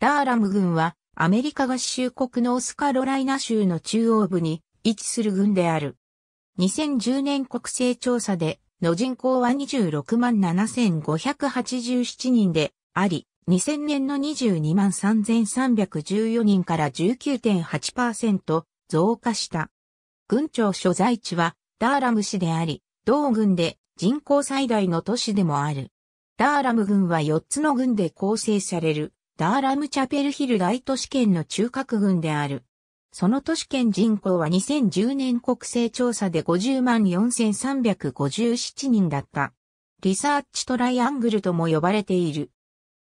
ダーラム郡はアメリカ合衆国ノースカロライナ州の中央部に位置する郡である。2010年国勢調査での人口は26万7587人であり、2000年の22万3314人から19.8%増加した。郡庁所在地はダーラム市であり、同郡で人口最大の都市でもある。ダーラム郡は4つの郡で構成されるダーラムチャペルヒル大都市圏の中核群である。その都市圏人口は2010年国勢調査で50万4357人だった。リサーチトライアングルとも呼ばれている。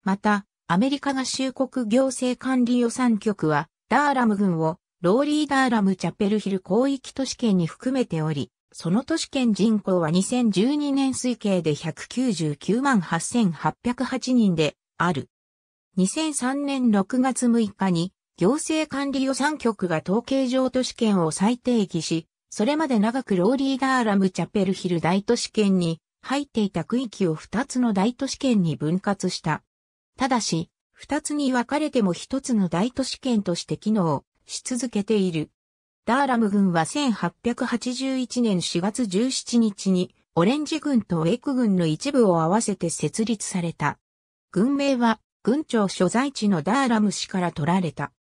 また、アメリカ合衆国行政管理予算局は、ダーラム郡をローリーダーラムチャペルヒル広域都市圏に含めており、その都市圏人口は2012年推計で199万8808人である。2003年6月6日に行政管理予算局が統計上都市圏を再定義し、それまで長くローリーダーラムチャペルヒル大都市圏に入っていた区域を2つの大都市圏に分割した。ただし、2つに分かれても1つの大都市圏として機能し続けている。ダーラム軍は1881年4月17日にオレンジ軍とウェイク軍の一部を合わせて設立された。軍名は軍庁所在地のダーラム市から取られた。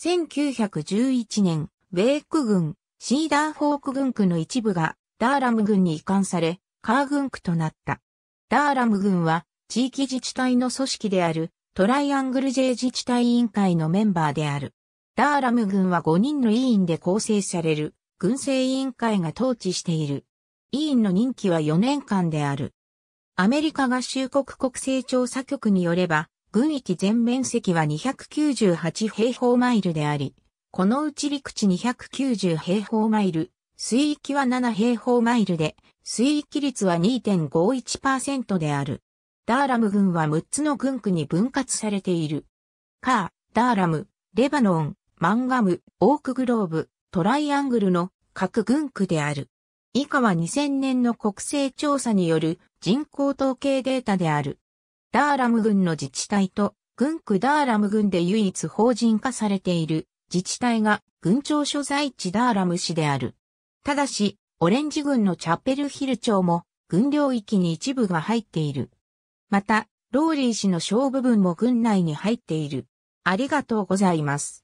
1911年、ーク軍、シーダーフォーク軍区の一部がダーラム軍に移管され、カー軍区となった。ダーラム軍は地域自治体の組織であるトライアングル J 自治体委員会のメンバーである。ダーラム軍は5人の委員で構成される軍政委員会が統治している。委員の任期は4年間である。アメリカ合衆国国勢調査局によれば、軍域全面積は298平方マイルであり、このうち陸地290平方マイル、水域は7平方マイルで、水域率は2.51%である。ダーラム軍は6つの軍区に分割されている。カー、ダーラム、レバノン、マンガム、オークグローブ、トライアングルの各軍区である。以下は2000年の国勢調査による人口統計データである。ダーラム郡の自治体と、軍区ダーラム郡で唯一法人化されている自治体が郡庁所在地ダーラム市である。ただし、オレンジ郡のチャペルヒル町も軍領域に一部が入っている。また、ローリー氏の小部分も軍内に入っている。ありがとうございます。